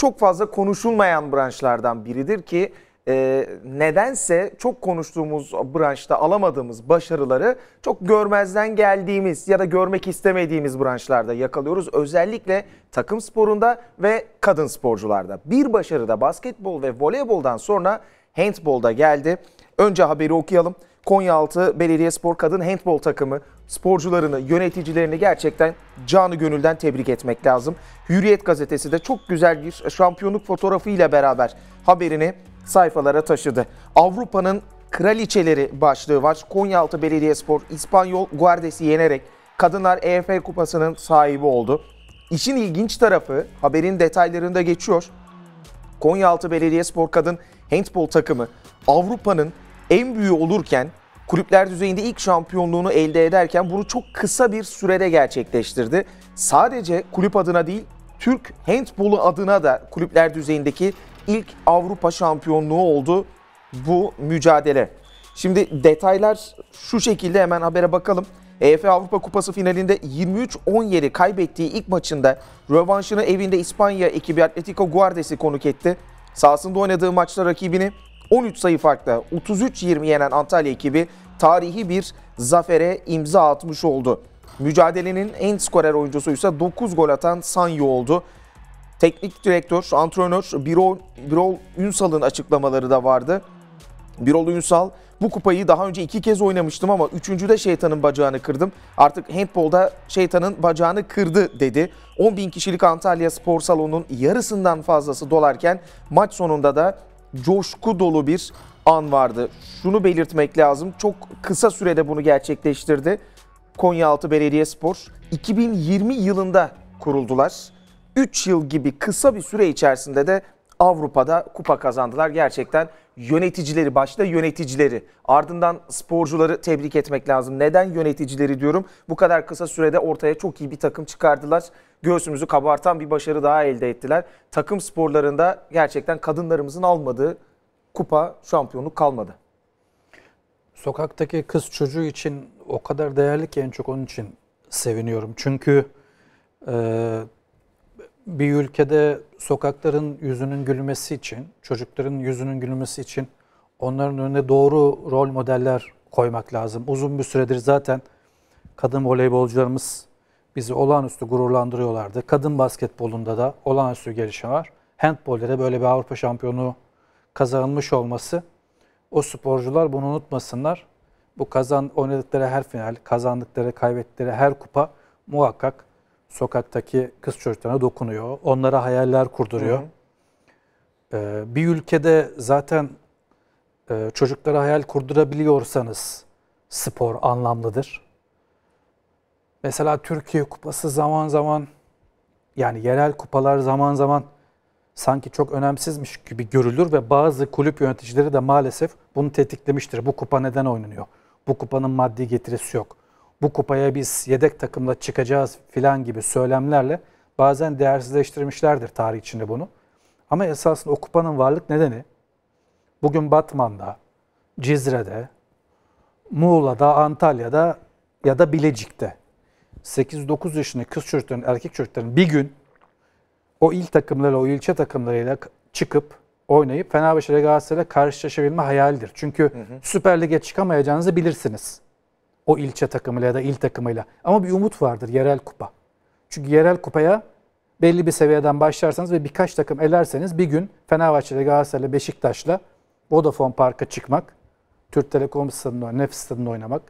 çok fazla konuşulmayan branşlardan biridir ki e, nedense çok konuştuğumuz branşta alamadığımız başarıları çok görmezden geldiğimiz ya da görmek istemediğimiz branşlarda yakalıyoruz. Özellikle takım sporunda ve kadın sporcularda. Bir başarı da basketbol ve voleyboldan sonra handbolda geldi. Önce haberi okuyalım. Konyaaltı Belediye Spor Kadın Handbol takımı sporcularını, yöneticilerini gerçekten canı gönülden tebrik etmek lazım. Hürriyet gazetesi de çok güzel bir şampiyonluk fotoğrafıyla beraber haberini sayfalara taşıdı. Avrupa'nın kraliçeleri başlığı var. Konyaaltı Belediyespor İspanyol Guardes'i yenerek kadınlar EFL Kupası'nın sahibi oldu. İşin ilginç tarafı haberin detaylarında geçiyor. Konyaaltı Belediyespor kadın handbol takımı Avrupa'nın en büyüğü olurken kulüpler düzeyinde ilk şampiyonluğunu elde ederken bunu çok kısa bir sürede gerçekleştirdi. Sadece kulüp adına değil, Türk handbolu adına da kulüpler düzeyindeki ilk Avrupa şampiyonluğu oldu bu mücadele. Şimdi detaylar şu şekilde hemen habere bakalım. EF Avrupa Kupası finalinde 23-17 kaybettiği ilk maçında rövanşını evinde İspanya ekibi Atletico Guardes'i konuk etti. Sahasında oynadığı maçta rakibini 13 sayı farkla 33-20 yenen Antalya ekibi tarihi bir zafere imza atmış oldu. Mücadelenin en skorer oyuncusu ise 9 gol atan Sanyo oldu. Teknik direktör, antrenör Birol, Birol Ünsal'ın açıklamaları da vardı. Birol Ünsal bu kupayı daha önce iki kez oynamıştım ama üçüncüde şeytanın bacağını kırdım. Artık handbolda şeytanın bacağını kırdı dedi. 10 bin kişilik Antalya Spor Salonu'nun yarısından fazlası dolarken maç sonunda da coşku dolu bir an vardı. Şunu belirtmek lazım. Çok kısa sürede bunu gerçekleştirdi. Konyaaltı Belediyespor 2020 yılında kuruldular. 3 yıl gibi kısa bir süre içerisinde de Avrupa'da kupa kazandılar. Gerçekten yöneticileri başta yöneticileri ardından sporcuları tebrik etmek lazım. Neden yöneticileri diyorum? Bu kadar kısa sürede ortaya çok iyi bir takım çıkardılar. Göğsümüzü kabartan bir başarı daha elde ettiler. Takım sporlarında gerçekten kadınlarımızın almadığı kupa şampiyonluk kalmadı. Sokaktaki kız çocuğu için o kadar değerli ki en çok onun için seviniyorum. Çünkü e, bir ülkede sokakların yüzünün gülmesi için, çocukların yüzünün gülmesi için onların önüne doğru rol modeller koymak lazım. Uzun bir süredir zaten kadın voleybolcularımız bizi olağanüstü gururlandırıyorlardı. Kadın basketbolunda da olağanüstü gelişme var. Handbolde de böyle bir Avrupa şampiyonu kazanılmış olması o sporcular bunu unutmasınlar. Bu kazan oynadıkları her final, kazandıkları, kaybettikleri her kupa muhakkak sokaktaki kız çocuklarına dokunuyor. Onlara hayaller kurduruyor. Hı ee, bir ülkede zaten e, çocuklara hayal kurdurabiliyorsanız spor anlamlıdır. Mesela Türkiye Kupası zaman zaman yani yerel kupalar zaman zaman sanki çok önemsizmiş gibi görülür ve bazı kulüp yöneticileri de maalesef bunu tetiklemiştir. Bu kupa neden oynanıyor? Bu kupanın maddi getirisi yok bu kupaya biz yedek takımla çıkacağız filan gibi söylemlerle bazen değersizleştirmişlerdir tarih içinde bunu. Ama esasında o kupanın varlık nedeni bugün Batman'da, Cizre'de, Muğla'da, Antalya'da ya da Bilecik'te 8-9 yaşında kız çocukların, erkek çocukların bir gün o il takımlarıyla, o ilçe takımlarıyla çıkıp oynayıp Fenerbahçe ile Galatasaray'la karşılaşabilme hayalidir. Çünkü hı hı. Süper Lig'e çıkamayacağınızı bilirsiniz. O ilçe takımıyla ya da il takımıyla. Ama bir umut vardır yerel kupa. Çünkü yerel kupaya belli bir seviyeden başlarsanız ve birkaç takım elerseniz bir gün Fenerbahçe'de, Galatasaray'la, Beşiktaş'la Vodafone Park'a çıkmak, Türk Telekom stadında, Nef stadında oynamak,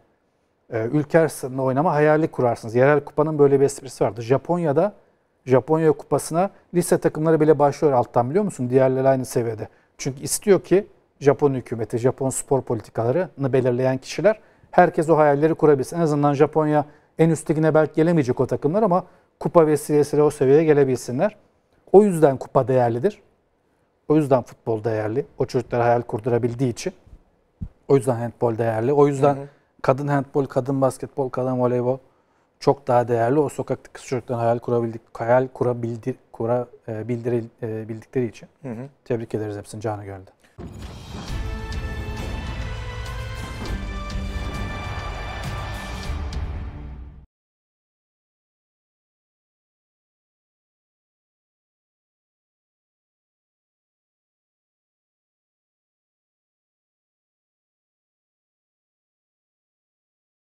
e, Ülker stadında oynama hayali kurarsınız. Yerel kupanın böyle bir esprisi vardır Japonya'da Japonya kupasına lise takımları bile başlıyor alttan biliyor musun? Diğerleri aynı seviyede. Çünkü istiyor ki Japon hükümeti, Japon spor politikalarını belirleyen kişiler herkes o hayalleri kurabilsin. En azından Japonya en üst ligine belki gelemeyecek o takımlar ama kupa vesilesiyle o seviyeye gelebilsinler. O yüzden kupa değerlidir. O yüzden futbol değerli. O çocuklara hayal kurdurabildiği için. O yüzden handbol değerli. O yüzden hı hı. kadın handbol, kadın basketbol, kadın voleybol çok daha değerli. O sokaktaki kız çocukların hayal kurabildik, hayal kurabildi, kura, e, bildiril, e, bildikleri için. Hı hı. Tebrik ederiz hepsini canı gönülden.